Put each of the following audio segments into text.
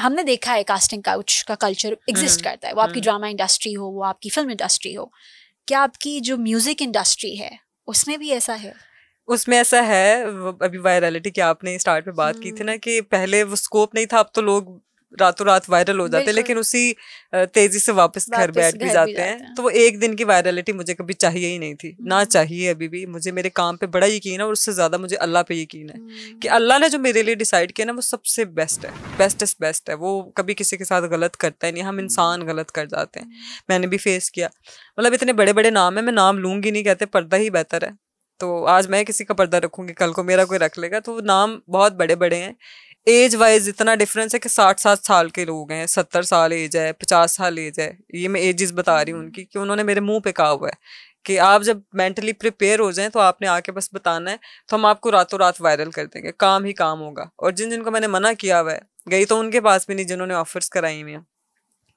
हमने देखा है कास्टिंग काउच का कल्चर एग्जिस्ट हम्म, करता है वो आपकी ड्रामा हम्म। इंडस्ट्री हो वो आपकी फिल्म इंडस्ट्री हो क्या आपकी जो म्यूजिक इंडस्ट्री है उसमें भी ऐसा है उसमें ऐसा है अभी वायरलिटी की आपने स्टार्ट में बात की थी ना हम्म। कि पहले वो स्कोप नहीं था अब तो लोग रातों रात वायरल हो जाते हैं लेकिन उसी तेजी से वापस घर बैठ भी जाते हैं तो वो एक दिन की वायरलिटी मुझे कभी चाहिए ही नहीं थी ना हम्म। चाहिए अभी भी मुझे मेरे काम पे बड़ा यकीन है और उससे ज्यादा मुझे अल्लाह पे यकीन है कि हम्म। अल्लाह ने जो मेरे लिए डिसाइड किया ना वो सबसे बेस्ट है बेस्ट इज बेस्ट है वो कभी किसी के साथ गलत करता है नहीं हम इंसान हम्म। गलत कर जाते हैं मैंने भी फेस किया मतलब इतने बड़े बड़े नाम है मैं नाम लूंगी नहीं कहते पर्दा ही बेहतर है तो आज मैं किसी का पर्दा रखूंगी कल को मेरा कोई रख लेगा तो नाम बहुत बड़े बड़े हैं एज वाइज इतना डिफरेंस है कि साठ सात साल के लोग हैं सत्तर साल एज है पचास साल एज है ये मैं एजेस बता रही हूँ हम्म। उनकी कि उन्होंने मेरे मुंह पे कहा हुआ है कि आप जब मेंटली प्रिपेयर हो जाएं तो आपने आके बस बताना है तो हम आपको रातों रात वायरल कर देंगे काम ही काम होगा और जिन जिनको मैंने मना किया हुआ है गई तो उनके पास भी नहीं जिन्होंने ऑफर्स कराई हुई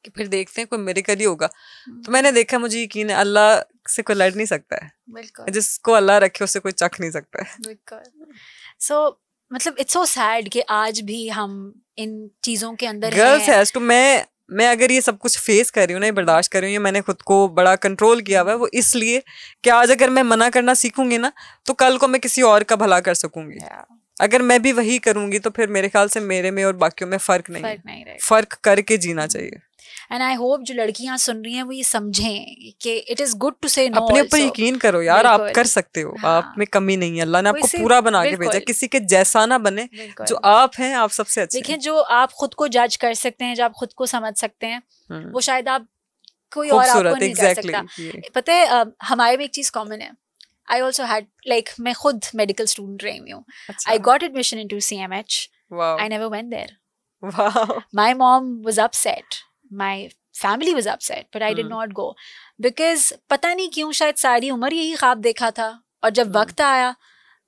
कि फिर देखते हैं कोई मेरे ही होगा तो हम्म। मैंने देखा मुझे यकीन है अल्लाह से कोई लड़ नहीं सकता है जिसको अल्लाह रखे उससे कोई चख नहीं सकता है सो so, मतलब इट्स सो सैड कि आज भी हम इन चीजों के अंदर गर्ल्स हैज टू मैं मैं अगर ये सब कुछ फेस कर रही हूँ ना ये बर्दाश्त कर रही हूँ ये मैंने खुद को बड़ा कंट्रोल किया हुआ है वो इसलिए कि आज अगर मैं मना करना सीखूंगी ना तो कल को मैं किसी और का भला कर सकूंगी yeah. अगर मैं भी वही करूंगी तो फिर मेरे ख्याल से मेरे में और बाकियों में फर्क नहीं फर्क, नहीं फर्क करके जीना चाहिए एंड आई होप जो लड़कियां सुन रही हैं वो ये समझें कि it is good to say no अपने ऊपर यकीन करो यार आप कर सकते हो हाँ। आप में कमी नहीं है अल्लाह ने आपको पूरा बना के भेजा किसी के जैसा ना बने जो आप हैं आप सबसे अच्छे देखें जो आप खुद को जज कर सकते हैं जो आप खुद को समझ सकते हैं हम्म। वो शायद आप कोई और आपको नहीं कर सकता पता है हमारे में एक चीज कॉमन है आई ऑल्सो हैड लाइक मैं खुद मेडिकल स्टूडेंट रही हूँ I got admission into C M H I never went there my mom was upset my family was upset but I did not go because पता नहीं क्यों शायद सारी उम्र यही ख्वाब देखा था और जब hmm. वक्त आया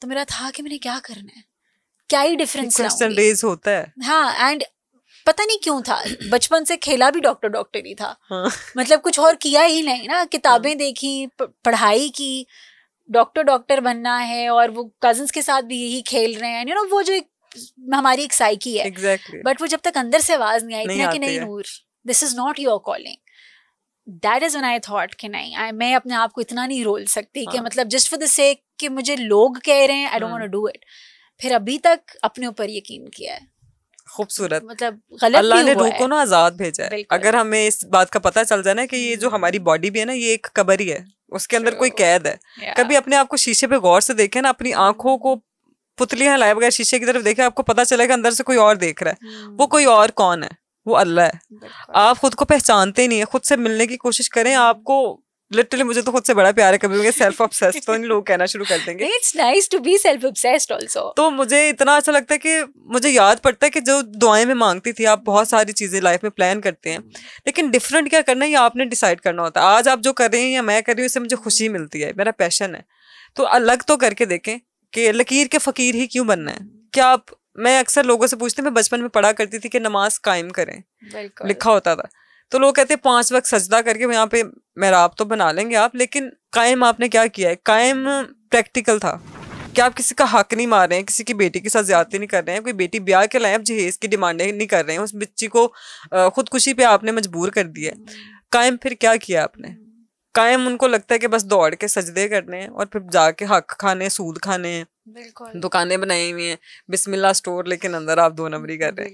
तो मेरा था कि मैंने क्या करना है क्या ही डिफरेंस रेज होता है हाँ एंड पता नहीं क्यों था बचपन से खेला भी डॉक्टर डॉक्टर ही था हाँ. मतलब कुछ और किया ही नहीं ना किताबें हाँ. देखी पढ़ाई की डॉक्टर डॉक्टर बनना है और वो कजन्स के साथ भी यही खेल रहे हैं यू नो वो जो एक हमारी एक साइकी है बट exactly. वो जब तक अंदर से आवाज नहीं आई थी ना कि नहीं Noor this is not your calling that is an I thought कि नहीं आई मैं अपने आप को इतना नहीं रोल सकती कि हाँ। मतलब जस्ट फॉर द सेक कि मुझे लोग कह रहे हैं I don't want to do it फिर अभी तक अपने ऊपर यकीन किया है खूबसूरत मतलब गलत अल्लाह ने रूह को ना आजाद भेजा है अगर हमें इस बात का पता चल जाए ना कि ये जो हम्म। हमारी बॉडी भी है ना ये एक कबर ही है उसके अंदर कोई कैद है कभी अपने आप को शीशे पे गौर से देखे ना अपनी आंखों को पुतलियां लाए बगैर शीशे की तरफ देखे आपको पता चलेगा अंदर से कोई और देख रहा है वो हम्म। कोई और कौन है वो अल्लाह है आप खुद को पहचानते नहीं है खुद से मिलने की कोशिश करें आपको लिटरली मुझे तो खुद से बड़ा प्यार है कभी सेल्फ तो तो लोग कहना शुरू कर देंगे it's nice to be self also तो मुझे इतना अच्छा लगता है कि मुझे याद पड़ता है कि जो दुआएं में मांगती थी आप बहुत सारी चीज़ें लाइफ में प्लान करते हैं लेकिन डिफरेंट क्या करना है ये आपने डिसाइड करना होता है आज आप जो कर रहे हैं या मैं कर रही हूँ इससे मुझे खुशी मिलती है मेरा पैशन है तो अलग तो करके देखें कि लकीर के फ़कीर ही क्यों बनना है क्या आप मैं अक्सर लोगों से पूछती मैं बचपन में पढ़ा करती थी कि नमाज कायम करें लिखा होता था तो लोग कहते पांच वक्त सजदा करके यहाँ पे मैराब तो बना लेंगे आप लेकिन कायम आपने क्या किया है कायम प्रैक्टिकल था कि आप किसी का हक नहीं मार रहे हैं किसी की बेटी के साथ ज्यादा नहीं कर रहे हैं कोई बेटी ब्याह के लाए आप जहेज की डिमांडें नहीं कर रहे हैं उस बच्ची को खुदकुशी पे आपने मजबूर कर दिया कायम फिर क्या किया आपने कायम उनको लगता है कि बस दौड़ के सजदे करने हैं और फिर जाके हक खाने सूद खाने हैं बिल्कुल दुकानें बनाई हुई हैं बिस्मिल्ला स्टोर लेकिन अंदर आप दो नंबरी कर रहे हैं